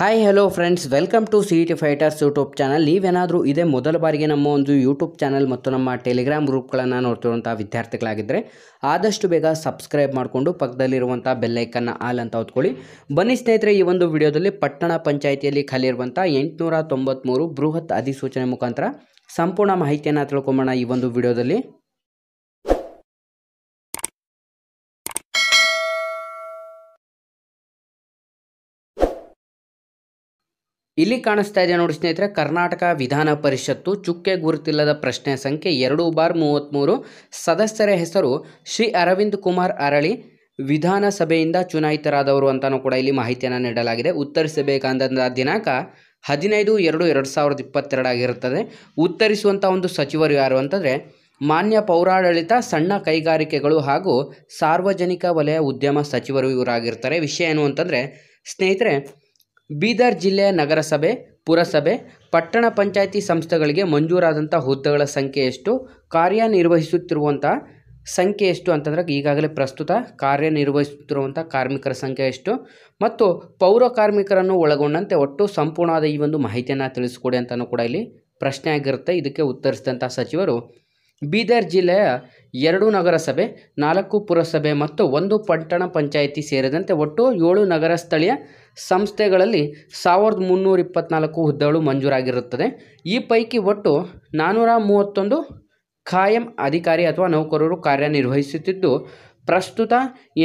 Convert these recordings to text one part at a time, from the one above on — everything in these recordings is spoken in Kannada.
hi hello friends welcome to C T fighters YouTube channel ನೀವೇನಾದರೂ ಇದೇ ಮೊದಲ ಬಾರಿಗೆ ನಮ್ಮ ಒಂದು ಯೂಟ್ಯೂಬ್ ಚಾನಲ್ ಮತ್ತು ನಮ್ಮ ಟೆಲಿಗ್ರಾಮ್ ಗ್ರೂಪ್ಗಳನ್ನು ನೋಡ್ತಿರುವಂಥ ವಿದ್ಯಾರ್ಥಿಗಳಾಗಿದ್ದರೆ ಆದಷ್ಟು ಬೇಗ ಸಬ್ಸ್ಕ್ರೈಬ್ ಮಾಡಿಕೊಂಡು ಪಕ್ಕದಲ್ಲಿರುವಂಥ ಬೆಲ್ಲೈಕನ್ನು ಆಲ್ ಅಂತ ಹೊತ್ಕೊಳ್ಳಿ ಬನ್ನಿ ಸ್ನೇಹಿತರೆ ಈ ಒಂದು ವಿಡಿಯೋದಲ್ಲಿ ಪಟ್ಟಣ ಪಂಚಾಯಿತಿಯಲ್ಲಿ ಖಾಲಿ ಎಂಟುನೂರ ತೊಂಬತ್ತ್ಮೂರು ಬೃಹತ್ ಅಧಿಸೂಚನೆ ಮುಖಾಂತರ ಸಂಪೂರ್ಣ ಮಾಹಿತಿಯನ್ನು ತಿಳ್ಕೊಂಬೋಣ ಈ ಒಂದು ವಿಡಿಯೋದಲ್ಲಿ ಇಲ್ಲಿ ಕಾಣಿಸ್ತಾ ಇದೆ ನೋಡಿ ಸ್ನೇಹಿತರೆ ಕರ್ನಾಟಕ ವಿಧಾನ ಪರಿಷತ್ತು ಚುಕ್ಕೆ ಗುರುತಿಲ್ಲದ ಪ್ರಶ್ನೆ ಸಂಖ್ಯೆ ಎರಡು ಬಾರ್ ಮೂವತ್ತ್ಮೂರು ಸದಸ್ಯರ ಹೆಸರು ಶ್ರೀ ಅರವಿಂದ್ ಕುಮಾರ್ ಅರಳಿ ವಿಧಾನಸಭೆಯಿಂದ ಚುನಾಯಿತರಾದವರು ಅಂತಲೂ ಕೂಡ ಇಲ್ಲಿ ಮಾಹಿತಿಯನ್ನು ನೀಡಲಾಗಿದೆ ಉತ್ತರಿಸಬೇಕಾದಂಥ ದಿನಾಂಕ ಹದಿನೈದು ಎರಡು ಎರಡು ಸಾವಿರದ ಇಪ್ಪತ್ತೆರಡಾಗಿರುತ್ತದೆ ಉತ್ತರಿಸುವಂಥ ಒಂದು ಸಚಿವರು ಯಾರು ಅಂತಂದರೆ ಮಾನ್ಯ ಪೌರಾಡಳಿತ ಸಣ್ಣ ಕೈಗಾರಿಕೆಗಳು ಹಾಗೂ ಸಾರ್ವಜನಿಕ ವಲಯ ಉದ್ಯಮ ಸಚಿವರು ಇವರಾಗಿರ್ತಾರೆ ವಿಷಯ ಏನು ಅಂತಂದರೆ ಸ್ನೇಹಿತರೆ ಬೀದರ್ ಜಿಲ್ಲೆಯ ನಗರಸಭೆ ಪುರಸಭೆ ಪಟ್ಟಣ ಪಂಚಾಯಿತಿ ಸಂಸ್ಥೆಗಳಿಗೆ ಮಂಜೂರಾದಂಥ ಹುದ್ದೆಗಳ ಸಂಖ್ಯೆ ಎಷ್ಟು ಕಾರ್ಯನಿರ್ವಹಿಸುತ್ತಿರುವಂಥ ಸಂಖ್ಯೆ ಎಷ್ಟು ಅಂತಂದ್ರೆ ಈಗಾಗಲೇ ಪ್ರಸ್ತುತ ಕಾರ್ಯನಿರ್ವಹಿಸುತ್ತಿರುವಂಥ ಕಾರ್ಮಿಕರ ಸಂಖ್ಯೆ ಎಷ್ಟು ಮತ್ತು ಪೌರ ಕಾರ್ಮಿಕರನ್ನು ಒಳಗೊಂಡಂತೆ ಒಟ್ಟು ಸಂಪೂರ್ಣವಾದ ಈ ಒಂದು ಮಾಹಿತಿಯನ್ನು ತಿಳಿಸಿಕೊಡಿ ಅಂತಲೂ ಕೂಡ ಇಲ್ಲಿ ಪ್ರಶ್ನೆ ಆಗಿರುತ್ತೆ ಇದಕ್ಕೆ ಉತ್ತರಿಸಿದಂಥ ಸಚಿವರು ಬೀದರ್ ಜಿಲ್ಲೆಯ ಎರಡು ನಗರಸಭೆ ನಾಲ್ಕು ಪುರಸಭೆ ಮತ್ತು ಒಂದು ಪಟ್ಟಣ ಪಂಚಾಯಿತಿ ಸೇರಿದಂತೆ ಒಟ್ಟು ಏಳು ನಗರ ಸ್ಥಳೀಯ ಸಂಸ್ಥೆಗಳಲ್ಲಿ ಸಾವಿರದ ಮುನ್ನೂರ ಇಪ್ಪತ್ನಾಲ್ಕು ಹುದ್ದೆಗಳು ಮಂಜೂರಾಗಿರುತ್ತದೆ ಈ ಪೈಕಿ ಒಟ್ಟು ನಾನ್ನೂರ ಮೂವತ್ತೊಂದು ಖಾಯಂ ಅಧಿಕಾರಿ ಅಥವಾ ನೌಕರರು ಕಾರ್ಯನಿರ್ವಹಿಸುತ್ತಿದ್ದು ಪ್ರಸ್ತುತ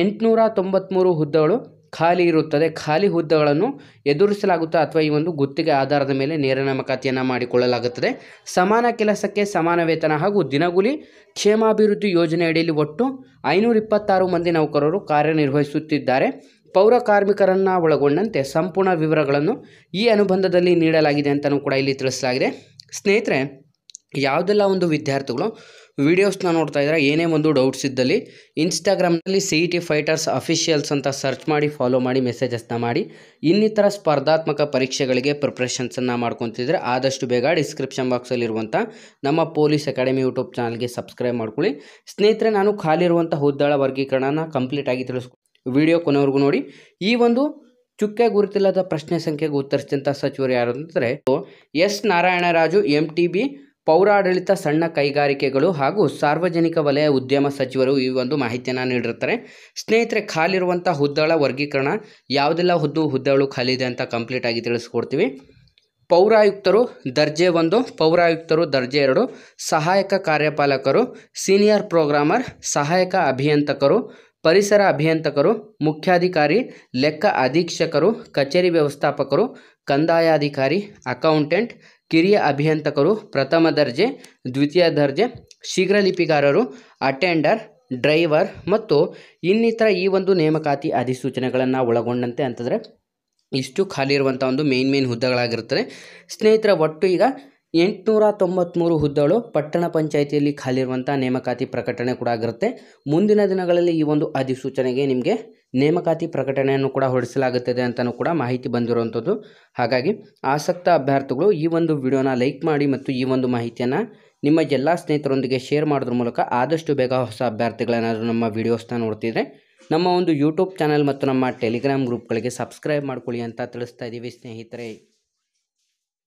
ಎಂಟುನೂರ ತೊಂಬತ್ತ್ಮೂರು ಹುದ್ದೆಗಳು ಖಾಲಿ ಇರುತ್ತದೆ ಖಾಲಿ ಹುದ್ದೆಗಳನ್ನು ಎದುರಿಸಲಾಗುತ್ತಾ ಅಥವಾ ಈ ಒಂದು ಗುತ್ತಿಗೆ ಆಧಾರದ ಮೇಲೆ ನೇರ ನೇಮಕಾತಿಯನ್ನು ಮಾಡಿಕೊಳ್ಳಲಾಗುತ್ತದೆ ಸಮಾನ ಕೆಲಸಕ್ಕೆ ಸಮಾನ ವೇತನ ಹಾಗೂ ದಿನಗೂಲಿ ಕ್ಷೇಮಾಭಿವೃದ್ಧಿ ಯೋಜನೆಯಡಿಯಲ್ಲಿ ಒಟ್ಟು ಐನೂರ ಮಂದಿ ನೌಕರರು ಕಾರ್ಯನಿರ್ವಹಿಸುತ್ತಿದ್ದಾರೆ ಪೌರ ಕಾರ್ಮಿಕರನ್ನು ಒಳಗೊಂಡಂತೆ ಸಂಪೂರ್ಣ ವಿವರಗಳನ್ನು ಈ ಅನುಬಂಧದಲ್ಲಿ ನೀಡಲಾಗಿದೆ ಅಂತಲೂ ಕೂಡ ಇಲ್ಲಿ ತಿಳಿಸಲಾಗಿದೆ ಸ್ನೇಹಿತರೆ ಯಾವುದೆಲ್ಲ ಒಂದು ವಿದ್ಯಾರ್ಥಿಗಳು ವಿಡಿಯೋಸ್ನ ನೋಡ್ತಾ ಇದ್ರೆ ಏನೇ ಒಂದು ಡೌಟ್ಸ್ ಇದ್ದಲ್ಲಿ ಇನ್ಸ್ಟಾಗ್ರಾಮ್ನಲ್ಲಿ C E T fighters officials ಅಂತ ಸರ್ಚ್ ಮಾಡಿ ಫಾಲೋ ಮಾಡಿ ಮೆಸೇಜಸ್ನ ಮಾಡಿ ಇನ್ನಿತರ ಸ್ಪರ್ಧಾತ್ಮಕ ಪರೀಕ್ಷೆಗಳಿಗೆ ಪ್ರಿಪ್ರೇಷನ್ಸನ್ನು ಮಾಡ್ಕೊತಿದ್ರೆ ಆದಷ್ಟು ಬೇಗ ಡಿಸ್ಕ್ರಿಪ್ಷನ್ ಬಾಕ್ಸಲ್ಲಿರುವಂಥ ನಮ್ಮ ಪೊಲೀಸ್ ಅಕಾಡೆಮಿ ಯೂಟ್ಯೂಬ್ ಚಾನಲ್ಗೆ ಸಬ್ಸ್ಕ್ರೈಬ್ ಮಾಡ್ಕೊಳ್ಳಿ ಸ್ನೇಹಿತರೆ ನಾನು ಖಾಲಿ ಇರುವಂಥ ಹುದ್ದಾಳ ವರ್ಗೀಕರಣನ ಕಂಪ್ಲೀಟಾಗಿ ತಿಳಿಸ್ಕೊ ವಿಡಿಯೋ ಕೊನೆವರೆಗೂ ನೋಡಿ ಈ ಒಂದು ಚುಕ್ಕೆ ಗುರುತಿಲ್ಲದ ಪ್ರಶ್ನೆ ಸಂಖ್ಯೆಗೆ ಉತ್ತರಿಸಿದಂಥ ಸಚಿವರು ಯಾರು ಅಂತಂದರೆ S Narayanaraju M T B ಪೌರಾಡಳಿತ ಸಣ್ಣ ಕೈಗಾರಿಕೆಗಳು ಹಾಗೂ ಸಾರ್ವಜನಿಕ ವಲಯ ಉದ್ಯಮ ಸಚಿವರು ಈ ಒಂದು ಮಾಹಿತಿಯನ್ನು ನೀಡಿರ್ತಾರೆ ಸ್ನೇಹಿತರೆ ಖಾಲಿರುವಂಥ ಹುದ್ದೆಗಳ ವರ್ಗೀಕರಣ ಯಾವುದೆಲ್ಲ ಹುದ್ದು ಹುದ್ದೆಗಳು ಖಾಲಿ ಇದೆ ಅಂತ ಕಂಪ್ಲೀಟ್ ಆಗಿ ತಿಳಿಸ್ಕೊಡ್ತೀವಿ ಪೌರಾಯುಕ್ತರು ದರ್ಜೆ ಒಂದು ಪೌರಾಯುಕ್ತರು ದರ್ಜೆ ಎರಡು ಸಹಾಯಕ ಕಾರ್ಯಪಾಲಕರು ಸೀನಿಯರ್ ಪ್ರೋಗ್ರಾಮರ್ ಸಹಾಯಕ ಅಭಿಯಂತಕರು ಪರಿಸರ ಅಭಿಯಂತಕರು ಮುಖ್ಯಾಧಿಕಾರಿ ಲೆಕ್ಕ ಅಧೀಕ್ಷಕರು ಕಚೇರಿ ವ್ಯವಸ್ಥಾಪಕರು ಕಂದಾಯಾಧಿಕಾರಿ ಅಕೌಂಟೆಂಟ್ ಕಿರಿಯ ಅಭಿಯಂತಕರು ಪ್ರಥಮ ದರ್ಜೆ ದ್ವಿತೀಯ ದರ್ಜೆ ಶೀಘ್ರ ಲಿಪಿಗಾರರು ಅಟೆಂಡರ್ ಡ್ರೈವರ್ ಮತ್ತು ಇನ್ನಿತರ ಈ ಒಂದು ನೇಮಕಾತಿ ಅಧಿಸೂಚನೆಗಳನ್ನು ಒಳಗೊಂಡಂತೆ ಅಂತಂದರೆ ಇಷ್ಟು ಖಾಲಿ ಇರುವಂಥ ಒಂದು ಮೇನ್ ಮೇನ್ ಹುದ್ದೆಗಳಾಗಿರ್ತದೆ ಸ್ನೇಹಿತರ ಒಟ್ಟು ಈಗ ಎಂಟುನೂರ ತೊಂಬತ್ತ್ಮೂರು ಹುದ್ದೆಗಳು ಪಟ್ಟಣ ಪಂಚಾಯಿತಿಯಲ್ಲಿ ಖಾಲಿ ಇರುವಂಥ ನೇಮಕಾತಿ ಪ್ರಕಟಣೆ ಕೂಡ ಆಗಿರುತ್ತೆ ಮುಂದಿನ ದಿನಗಳಲ್ಲಿ ಈ ಒಂದು ಅಧಿಸೂಚನೆಗೆ ನಿಮಗೆ ನೇಮಕಾತಿ ಪ್ರಕಟಣೆಯನ್ನು ಕೂಡ ಹೊರಡಿಸಲಾಗುತ್ತದೆ ಅಂತಲೂ ಕೂಡ ಮಾಹಿತಿ ಬಂದಿರುವಂಥದ್ದು ಹಾಗಾಗಿ ಆಸಕ್ತ ಅಭ್ಯರ್ಥಿಗಳು ಈ ಒಂದು ವಿಡಿಯೋನ ಲೈಕ್ ಮಾಡಿ ಮತ್ತು ಈ ಒಂದು ಮಾಹಿತಿಯನ್ನು ನಿಮ್ಮ ಎಲ್ಲ ಸ್ನೇಹಿತರೊಂದಿಗೆ ಶೇರ್ ಮಾಡೋದ್ರ ಮೂಲಕ ಆದಷ್ಟು ಬೇಗ ಹೊಸ ಅಭ್ಯರ್ಥಿಗಳೇನಾದರೂ ನಮ್ಮ ವಿಡಿಯೋಸ್ನ ನೋಡ್ತಿದ್ರೆ ನಮ್ಮ ಒಂದು ಯೂಟ್ಯೂಬ್ ಚಾನಲ್ ಮತ್ತು ನಮ್ಮ ಟೆಲಿಗ್ರಾಮ್ ಗ್ರೂಪ್ಗಳಿಗೆ ಸಬ್ಸ್ಕ್ರೈಬ್ ಮಾಡ್ಕೊಳ್ಳಿ ಅಂತ ತಿಳಿಸ್ತಾ ಇದ್ದೀವಿ ಸ್ನೇಹಿತರೆ